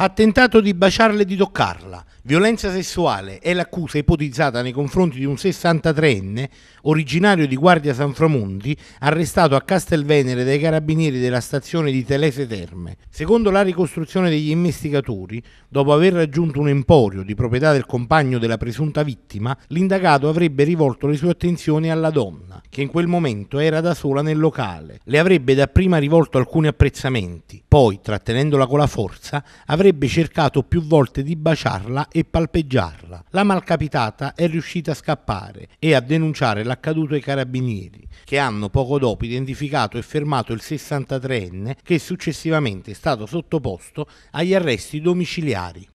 ha tentato di baciarle e di toccarla. Violenza sessuale è l'accusa ipotizzata nei confronti di un 63enne originario di Guardia San Sanframonti, arrestato a Castelvenere dai carabinieri della stazione di Telese Terme. Secondo la ricostruzione degli investigatori, dopo aver raggiunto un emporio di proprietà del compagno della presunta vittima, l'indagato avrebbe rivolto le sue attenzioni alla donna, che in quel momento era da sola nel locale. Le avrebbe dapprima rivolto alcuni apprezzamenti, poi, trattenendola con la forza, avrebbe avrebbe cercato più volte di baciarla e palpeggiarla. La malcapitata è riuscita a scappare e a denunciare l'accaduto ai carabinieri, che hanno poco dopo identificato e fermato il 63enne che successivamente è stato sottoposto agli arresti domiciliari.